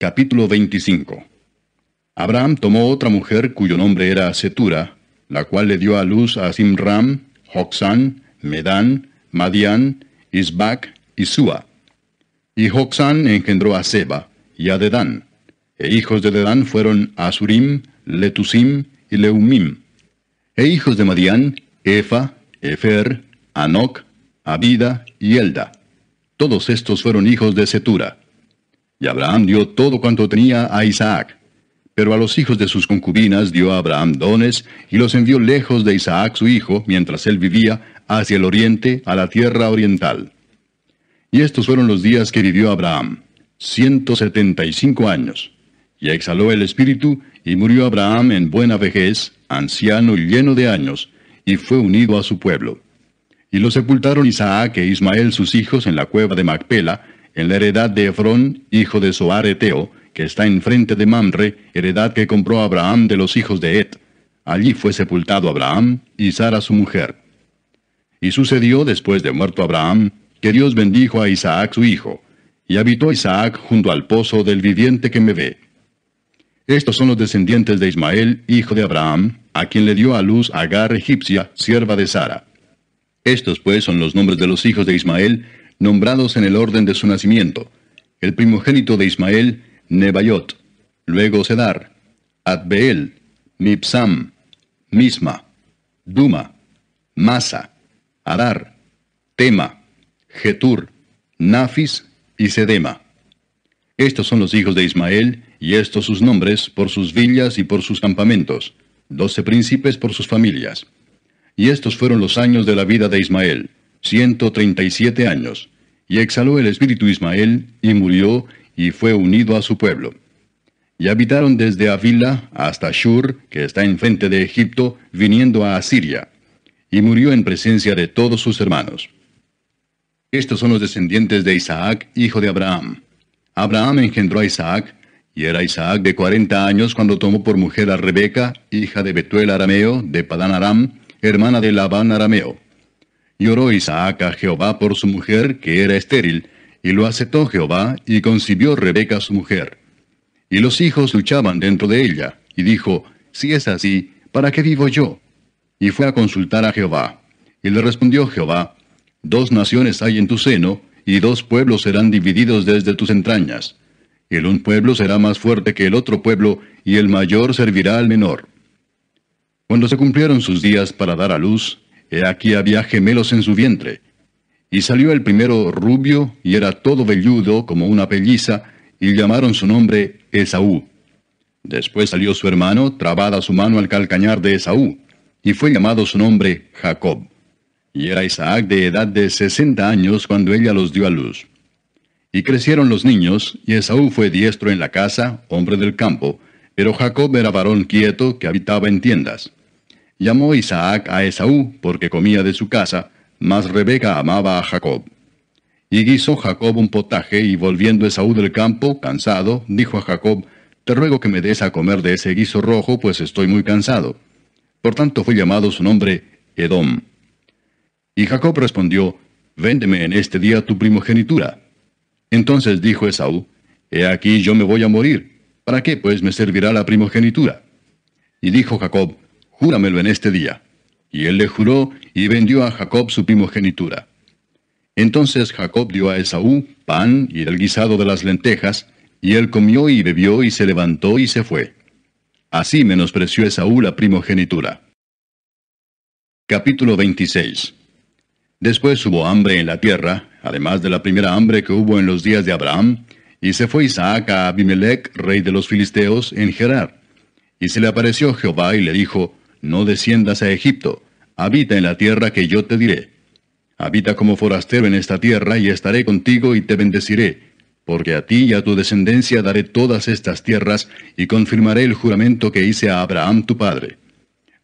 Capítulo 25 Abraham tomó otra mujer cuyo nombre era Setura, la cual le dio a luz a Simram, Joxán, Medán, Madián, Isbac y Sua. Y Joxán engendró a Seba y a Dedán. E hijos de Dedán fueron Asurim, Letusim y Leumim. E hijos de Madián, Efa, Efer, Anok, Abida y Elda. Todos estos fueron hijos de Setura. Y Abraham dio todo cuanto tenía a Isaac. Pero a los hijos de sus concubinas dio Abraham dones y los envió lejos de Isaac su hijo, mientras él vivía, hacia el oriente, a la tierra oriental. Y estos fueron los días que vivió Abraham, 175 años. Y exhaló el espíritu, y murió Abraham en buena vejez, anciano y lleno de años, y fue unido a su pueblo. Y lo sepultaron Isaac e Ismael sus hijos en la cueva de Macpela, en la heredad de Efrón, hijo de Soareteo, que está enfrente de Mamre, heredad que compró Abraham de los hijos de Et. Allí fue sepultado Abraham y Sara su mujer. Y sucedió después de muerto Abraham, que Dios bendijo a Isaac su hijo, y habitó Isaac junto al pozo del viviente que me ve. Estos son los descendientes de Ismael, hijo de Abraham, a quien le dio a luz Agar egipcia, sierva de Sara. Estos pues son los nombres de los hijos de Ismael, nombrados en el orden de su nacimiento. El primogénito de Ismael, Nebayot, luego Sedar, Adbeel, Mipsam, Misma, Duma, Masa, Adar, Tema, Getur, Nafis y Sedema. Estos son los hijos de Ismael, y estos sus nombres, por sus villas y por sus campamentos, doce príncipes por sus familias. Y estos fueron los años de la vida de Ismael. 137 años, y exhaló el espíritu Ismael, y murió, y fue unido a su pueblo. Y habitaron desde Avila hasta Shur, que está enfrente de Egipto, viniendo a Asiria. Y murió en presencia de todos sus hermanos. Estos son los descendientes de Isaac, hijo de Abraham. Abraham engendró a Isaac, y era Isaac de cuarenta años cuando tomó por mujer a Rebeca, hija de Betuel Arameo, de Padán Aram, hermana de Labán Arameo. Y oró Isaac a Jehová por su mujer, que era estéril, y lo aceptó Jehová, y concibió Rebeca su mujer. Y los hijos luchaban dentro de ella, y dijo, Si es así, ¿para qué vivo yo? Y fue a consultar a Jehová. Y le respondió Jehová, Dos naciones hay en tu seno, y dos pueblos serán divididos desde tus entrañas. El un pueblo será más fuerte que el otro pueblo, y el mayor servirá al menor. Cuando se cumplieron sus días para dar a luz, he aquí había gemelos en su vientre. Y salió el primero rubio, y era todo velludo como una pelliza, y llamaron su nombre Esaú. Después salió su hermano, trabada su mano al calcañar de Esaú, y fue llamado su nombre Jacob. Y era Isaac de edad de sesenta años cuando ella los dio a luz. Y crecieron los niños, y Esaú fue diestro en la casa, hombre del campo, pero Jacob era varón quieto que habitaba en tiendas llamó Isaac a Esaú porque comía de su casa, mas Rebeca amaba a Jacob. Y guisó Jacob un potaje, y volviendo Esaú del campo, cansado, dijo a Jacob, Te ruego que me des a comer de ese guiso rojo, pues estoy muy cansado. Por tanto fue llamado su nombre Edom. Y Jacob respondió, Véndeme en este día tu primogenitura. Entonces dijo Esaú, He aquí yo me voy a morir, ¿para qué pues me servirá la primogenitura? Y dijo Jacob, júramelo en este día. Y él le juró y vendió a Jacob su primogenitura. Entonces Jacob dio a Esaú pan y el guisado de las lentejas, y él comió y bebió y se levantó y se fue. Así menospreció Esaú la primogenitura. Capítulo 26 Después hubo hambre en la tierra, además de la primera hambre que hubo en los días de Abraham, y se fue Isaac a Abimelech, rey de los filisteos, en Gerar. Y se le apareció Jehová y le dijo, no desciendas a Egipto, habita en la tierra que yo te diré. Habita como forastero en esta tierra y estaré contigo y te bendeciré, porque a ti y a tu descendencia daré todas estas tierras y confirmaré el juramento que hice a Abraham tu padre.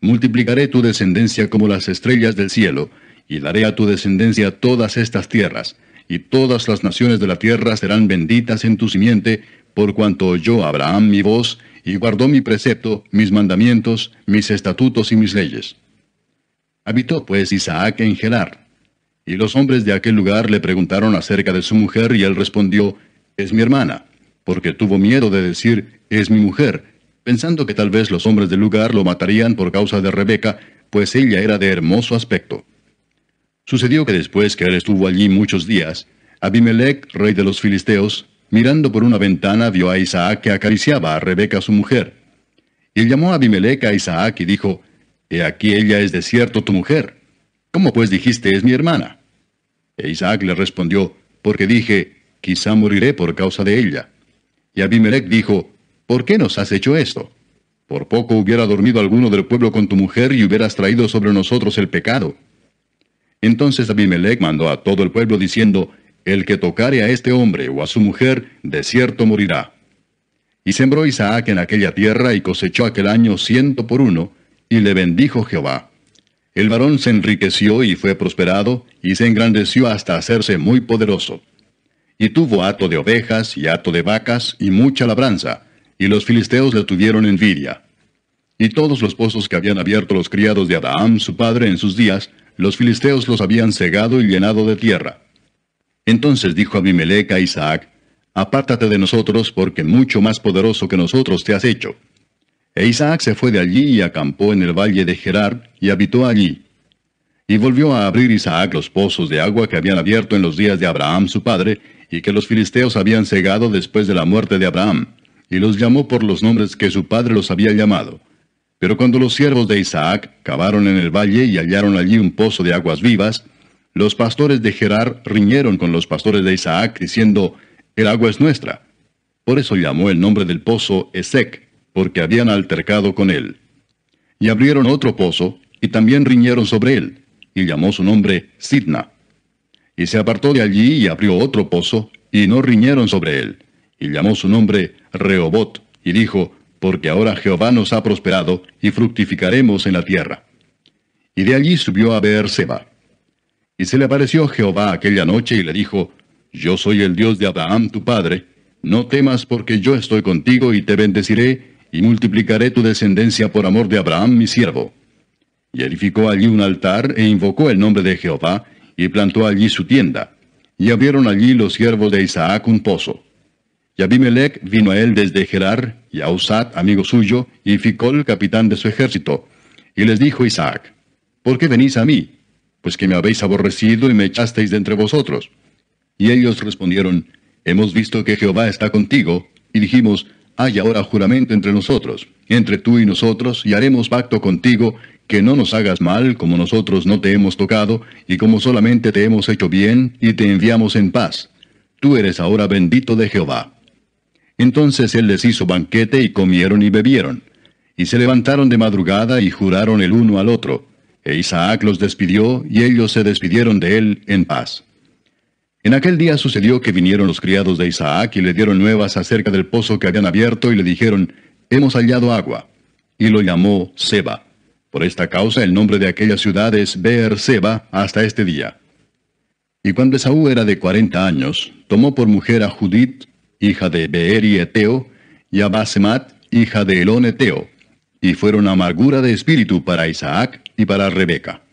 Multiplicaré tu descendencia como las estrellas del cielo, y daré a tu descendencia todas estas tierras, y todas las naciones de la tierra serán benditas en tu simiente, por cuanto oyó Abraham mi voz, y guardó mi precepto, mis mandamientos, mis estatutos y mis leyes. Habitó pues Isaac en Gerar. Y los hombres de aquel lugar le preguntaron acerca de su mujer y él respondió, es mi hermana, porque tuvo miedo de decir, es mi mujer, pensando que tal vez los hombres del lugar lo matarían por causa de Rebeca, pues ella era de hermoso aspecto. Sucedió que después que él estuvo allí muchos días, Abimelech, rey de los filisteos, Mirando por una ventana vio a Isaac que acariciaba a Rebeca su mujer. Y llamó a Abimelech a Isaac y dijo, He aquí ella es de cierto tu mujer. ¿Cómo pues dijiste es mi hermana? E Isaac le respondió, Porque dije, quizá moriré por causa de ella. Y Abimelech dijo, ¿por qué nos has hecho esto? Por poco hubiera dormido alguno del pueblo con tu mujer y hubieras traído sobre nosotros el pecado. Entonces Abimelech mandó a todo el pueblo diciendo, el que tocare a este hombre o a su mujer, de cierto morirá. Y sembró Isaac en aquella tierra y cosechó aquel año ciento por uno, y le bendijo Jehová. El varón se enriqueció y fue prosperado, y se engrandeció hasta hacerse muy poderoso. Y tuvo hato de ovejas y hato de vacas y mucha labranza, y los filisteos le tuvieron envidia. Y todos los pozos que habían abierto los criados de Adán, su padre, en sus días, los filisteos los habían cegado y llenado de tierra. Entonces dijo Abimelech a Isaac, Apártate de nosotros, porque mucho más poderoso que nosotros te has hecho. E Isaac se fue de allí y acampó en el valle de Gerar, y habitó allí. Y volvió a abrir Isaac los pozos de agua que habían abierto en los días de Abraham su padre, y que los filisteos habían cegado después de la muerte de Abraham, y los llamó por los nombres que su padre los había llamado. Pero cuando los siervos de Isaac cavaron en el valle y hallaron allí un pozo de aguas vivas, los pastores de Gerar riñeron con los pastores de Isaac, diciendo, El agua es nuestra. Por eso llamó el nombre del pozo Esec, porque habían altercado con él. Y abrieron otro pozo, y también riñeron sobre él, y llamó su nombre Sidna. Y se apartó de allí y abrió otro pozo, y no riñeron sobre él, y llamó su nombre Rehobot, y dijo, porque ahora Jehová nos ha prosperado, y fructificaremos en la tierra. Y de allí subió a Beer-seba. Y se le apareció Jehová aquella noche y le dijo, Yo soy el Dios de Abraham tu padre, no temas porque yo estoy contigo y te bendeciré, y multiplicaré tu descendencia por amor de Abraham mi siervo. Y edificó allí un altar e invocó el nombre de Jehová, y plantó allí su tienda. Y abrieron allí los siervos de Isaac un pozo. Y Abimelech vino a él desde Gerar, y a amigo suyo, y Ficol, capitán de su ejército. Y les dijo Isaac, ¿Por qué venís a mí? pues que me habéis aborrecido y me echasteis de entre vosotros. Y ellos respondieron, Hemos visto que Jehová está contigo, y dijimos, Hay ahora juramento entre nosotros, entre tú y nosotros, y haremos pacto contigo, que no nos hagas mal, como nosotros no te hemos tocado, y como solamente te hemos hecho bien, y te enviamos en paz. Tú eres ahora bendito de Jehová. Entonces él les hizo banquete y comieron y bebieron. Y se levantaron de madrugada y juraron el uno al otro e Isaac los despidió, y ellos se despidieron de él en paz. En aquel día sucedió que vinieron los criados de Isaac y le dieron nuevas acerca del pozo que habían abierto y le dijeron, Hemos hallado agua. Y lo llamó Seba. Por esta causa el nombre de aquella ciudad es Beer Seba hasta este día. Y cuando Esaú era de cuarenta años, tomó por mujer a Judith, hija de y Eteo, y a Basemat, hija de Elón Eteo, y fueron amargura de espíritu para Isaac y para Rebeca.